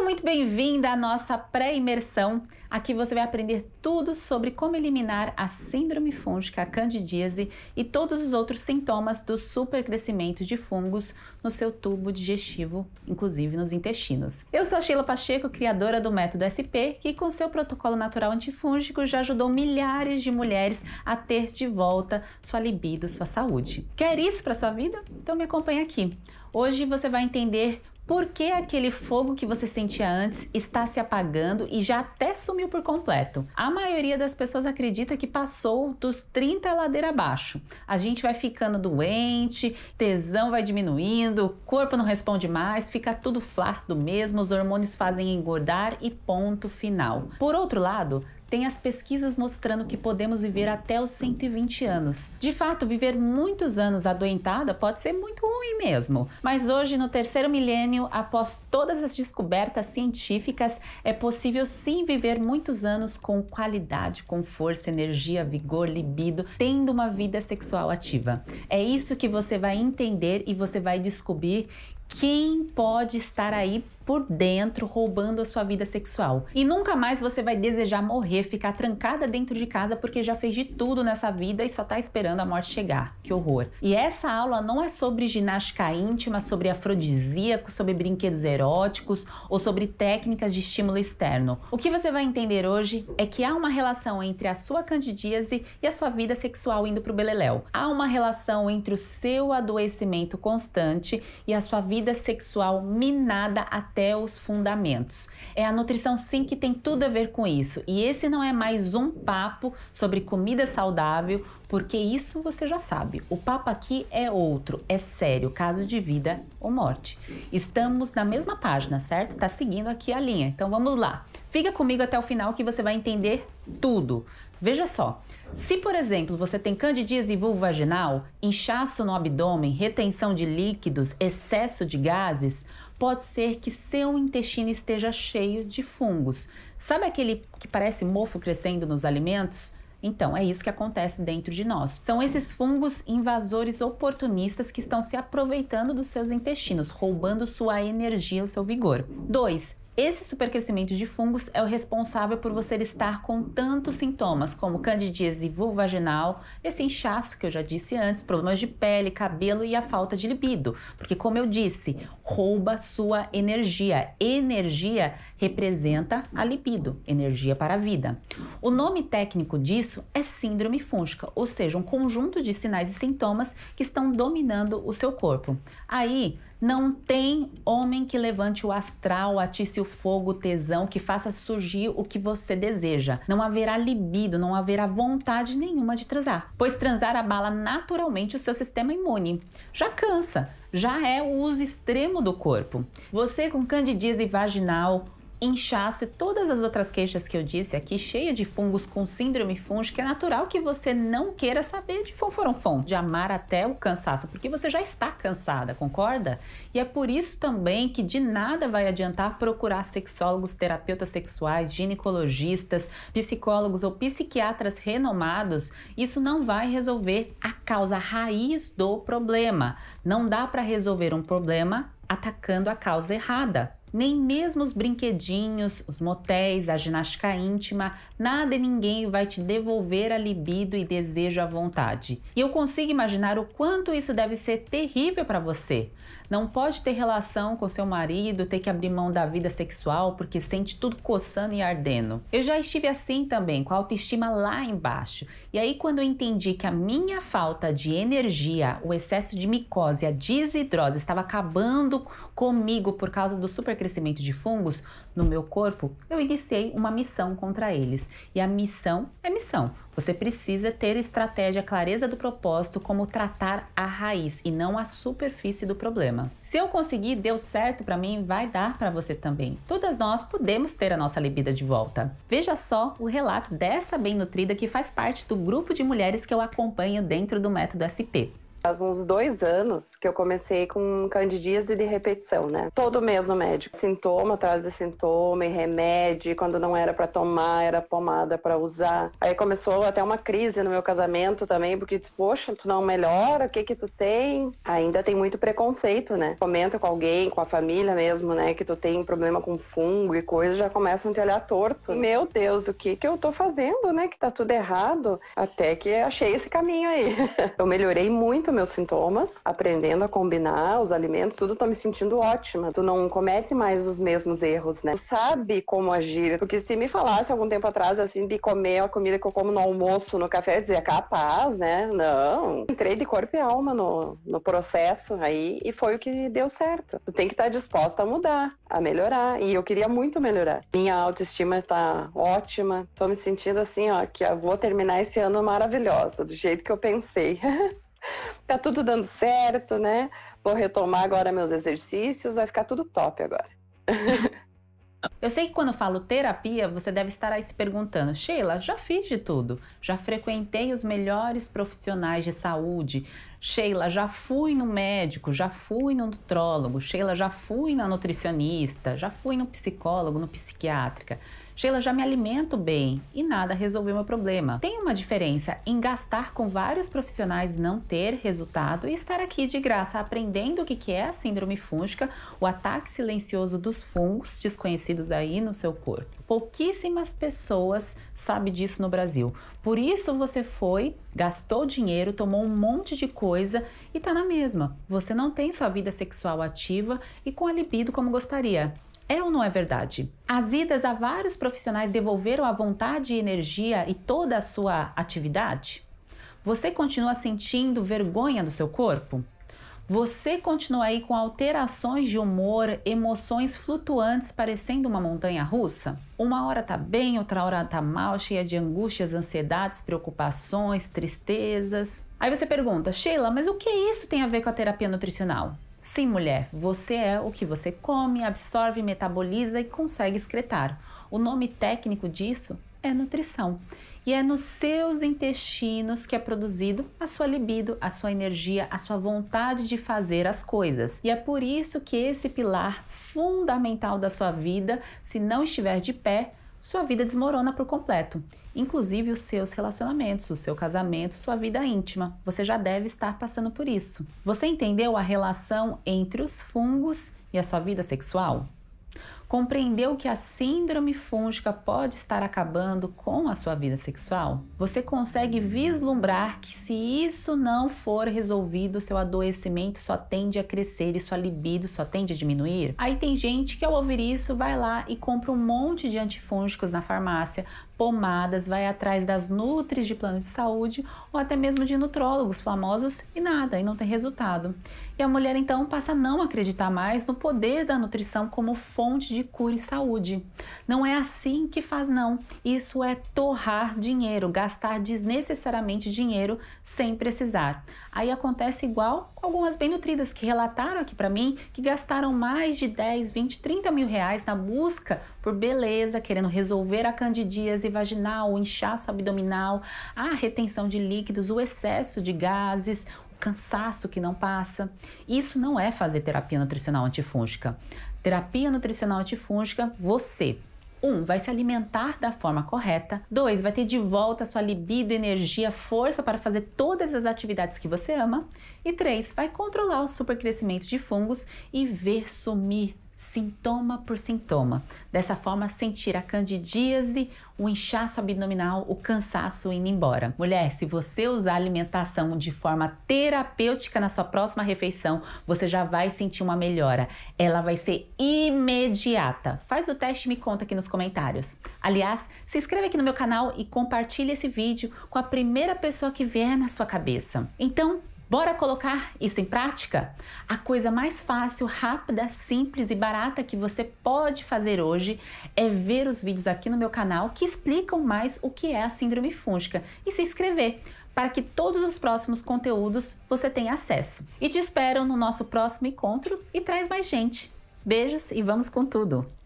Seja muito bem-vinda à nossa pré-imersão. Aqui você vai aprender tudo sobre como eliminar a síndrome fúngica, a candidíase e todos os outros sintomas do supercrescimento de fungos no seu tubo digestivo, inclusive nos intestinos. Eu sou a Sheila Pacheco, criadora do método SP, que com seu protocolo natural antifúngico já ajudou milhares de mulheres a ter de volta sua libido, sua saúde. Quer isso para sua vida? Então me acompanha aqui. Hoje você vai entender por que aquele fogo que você sentia antes está se apagando e já até sumiu por completo? A maioria das pessoas acredita que passou dos 30 ladeira abaixo. A gente vai ficando doente, tesão vai diminuindo, o corpo não responde mais, fica tudo flácido mesmo, os hormônios fazem engordar e ponto final. Por outro lado, tem as pesquisas mostrando que podemos viver até os 120 anos. De fato, viver muitos anos adoentada pode ser muito ruim mesmo. Mas hoje, no terceiro milênio, após todas as descobertas científicas, é possível sim viver muitos anos com qualidade, com força, energia, vigor, libido, tendo uma vida sexual ativa. É isso que você vai entender e você vai descobrir quem pode estar aí por dentro roubando a sua vida sexual. E nunca mais você vai desejar morrer, ficar trancada dentro de casa porque já fez de tudo nessa vida e só tá esperando a morte chegar. Que horror. E essa aula não é sobre ginástica íntima, sobre afrodisíaco, sobre brinquedos eróticos ou sobre técnicas de estímulo externo. O que você vai entender hoje é que há uma relação entre a sua candidíase e a sua vida sexual indo pro beleléu. Há uma relação entre o seu adoecimento constante e a sua vida vida sexual minada até os fundamentos. É a nutrição sim que tem tudo a ver com isso. E esse não é mais um papo sobre comida saudável, porque isso você já sabe. O papo aqui é outro, é sério, caso de vida ou morte. Estamos na mesma página, certo? Está seguindo aqui a linha. Então vamos lá. Fica comigo até o final que você vai entender tudo. Veja só, se por exemplo você tem candidíase vulvaginal, inchaço no abdômen, retenção de líquidos, excesso de gases, pode ser que seu intestino esteja cheio de fungos. Sabe aquele que parece mofo crescendo nos alimentos? Então, é isso que acontece dentro de nós. São esses fungos invasores oportunistas que estão se aproveitando dos seus intestinos, roubando sua energia, o seu vigor. 2. Esse supercrescimento de fungos é o responsável por você estar com tantos sintomas como candidíase vulvaginal, esse inchaço que eu já disse antes, problemas de pele, cabelo e a falta de libido, porque como eu disse, rouba sua energia. Energia representa a libido, energia para a vida. O nome técnico disso é síndrome fúngica, ou seja, um conjunto de sinais e sintomas que estão dominando o seu corpo. Aí, não tem homem que levante o astral, atisse o fogo, o tesão, que faça surgir o que você deseja. Não haverá libido, não haverá vontade nenhuma de transar, pois transar abala naturalmente o seu sistema imune. Já cansa, já é o uso extremo do corpo. Você com candidíase vaginal, inchaço e todas as outras queixas que eu disse aqui, cheia de fungos com síndrome que é natural que você não queira saber de fonforonfon, de amar até o cansaço, porque você já está cansada, concorda? E é por isso também que de nada vai adiantar procurar sexólogos, terapeutas sexuais, ginecologistas, psicólogos ou psiquiatras renomados. Isso não vai resolver a causa a raiz do problema. Não dá para resolver um problema atacando a causa errada. Nem mesmo os brinquedinhos, os motéis, a ginástica íntima, nada e ninguém vai te devolver a libido e desejo à vontade. E eu consigo imaginar o quanto isso deve ser terrível para você. Não pode ter relação com seu marido, ter que abrir mão da vida sexual porque sente tudo coçando e ardendo. Eu já estive assim também, com a autoestima lá embaixo. E aí quando eu entendi que a minha falta de energia, o excesso de micose, a desidrose estava acabando comigo por causa do super crescimento de fungos no meu corpo, eu iniciei uma missão contra eles. E a missão é missão. Você precisa ter estratégia, clareza do propósito, como tratar a raiz e não a superfície do problema. Se eu conseguir, deu certo para mim, vai dar para você também. Todas nós podemos ter a nossa libido de volta. Veja só o relato dessa bem nutrida que faz parte do grupo de mulheres que eu acompanho dentro do método SP. Faz uns dois anos que eu comecei com candidíase de repetição, né? Todo mês no médico. Sintoma atrás de sintoma e remédio. Quando não era para tomar, era pomada para usar. Aí começou até uma crise no meu casamento também, porque disse, poxa, tu não melhora, o que que tu tem? Ainda tem muito preconceito, né? Comenta com alguém, com a família mesmo, né? Que tu tem problema com fungo e coisas, já começam a te olhar torto. Meu Deus, o que que eu tô fazendo, né? Que tá tudo errado. Até que achei esse caminho aí. eu melhorei muito muito meus sintomas, aprendendo a combinar os alimentos, tudo, tô me sentindo ótima. Tu não comete mais os mesmos erros, né? Tu sabe como agir. Porque se me falasse algum tempo atrás, assim, de comer a comida que eu como no almoço, no café, eu dizia, capaz, né? Não. Entrei de corpo e alma no, no processo aí e foi o que deu certo. Tu tem que estar tá disposta a mudar, a melhorar. E eu queria muito melhorar. Minha autoestima tá ótima. Tô me sentindo assim, ó, que eu vou terminar esse ano maravilhosa, do jeito que eu pensei. tá tudo dando certo, né? Vou retomar agora meus exercícios, vai ficar tudo top agora. Eu sei que quando falo terapia, você deve estar aí se perguntando: Sheila, já fiz de tudo. Já frequentei os melhores profissionais de saúde. Sheila, já fui no médico, já fui no nutrólogo. Sheila, já fui na nutricionista, já fui no psicólogo, no psiquiátrica. Sheila, já me alimento bem e nada resolveu meu problema. Tem uma diferença em gastar com vários profissionais e não ter resultado e estar aqui de graça aprendendo o que é a síndrome fúngica, o ataque silencioso dos fungos desconhecidos tecidos aí no seu corpo. Pouquíssimas pessoas sabem disso no Brasil. Por isso você foi, gastou dinheiro, tomou um monte de coisa e tá na mesma. Você não tem sua vida sexual ativa e com a libido como gostaria. É ou não é verdade? As idas a vários profissionais devolveram a vontade e energia e toda a sua atividade? Você continua sentindo vergonha do seu corpo? Você continua aí com alterações de humor, emoções flutuantes parecendo uma montanha russa? Uma hora tá bem, outra hora tá mal, cheia de angústias, ansiedades, preocupações, tristezas. Aí você pergunta, Sheila, mas o que isso tem a ver com a terapia nutricional? Sim, mulher, você é o que você come, absorve, metaboliza e consegue excretar. O nome técnico disso é nutrição. E é nos seus intestinos que é produzido a sua libido, a sua energia, a sua vontade de fazer as coisas. E é por isso que esse pilar fundamental da sua vida, se não estiver de pé, sua vida desmorona por completo, inclusive os seus relacionamentos, o seu casamento, sua vida íntima. Você já deve estar passando por isso. Você entendeu a relação entre os fungos e a sua vida sexual? Compreendeu que a síndrome fúngica pode estar acabando com a sua vida sexual? Você consegue vislumbrar que se isso não for resolvido, seu adoecimento só tende a crescer e sua libido só tende a diminuir? Aí tem gente que ao ouvir isso vai lá e compra um monte de antifúngicos na farmácia, pomadas, vai atrás das nutris de plano de saúde ou até mesmo de nutrólogos famosos e nada, e não tem resultado. E a mulher então passa a não acreditar mais no poder da nutrição como fonte de de e saúde. Não é assim que faz, não. Isso é torrar dinheiro, gastar desnecessariamente dinheiro sem precisar. Aí acontece igual algumas bem nutridas que relataram aqui para mim que gastaram mais de 10, 20, 30 mil reais na busca por beleza, querendo resolver a candidíase vaginal, o inchaço abdominal, a retenção de líquidos, o excesso de gases, cansaço que não passa. Isso não é fazer terapia nutricional antifúngica terapia nutricional antifúngica, você 1. Um, vai se alimentar da forma correta. 2. Vai ter de volta sua libido, energia, força para fazer todas as atividades que você ama. E 3. Vai controlar o supercrescimento de fungos e ver sumir sintoma por sintoma. Dessa forma, sentir a candidíase, o inchaço abdominal, o cansaço indo embora. Mulher, se você usar alimentação de forma terapêutica na sua próxima refeição, você já vai sentir uma melhora. Ela vai ser imediata. Faz o teste e me conta aqui nos comentários. Aliás, se inscreve aqui no meu canal e compartilhe esse vídeo com a primeira pessoa que vier na sua cabeça. Então, Bora colocar isso em prática? A coisa mais fácil, rápida, simples e barata que você pode fazer hoje é ver os vídeos aqui no meu canal que explicam mais o que é a síndrome fúngica e se inscrever para que todos os próximos conteúdos você tenha acesso. E te espero no nosso próximo encontro e traz mais gente. Beijos e vamos com tudo!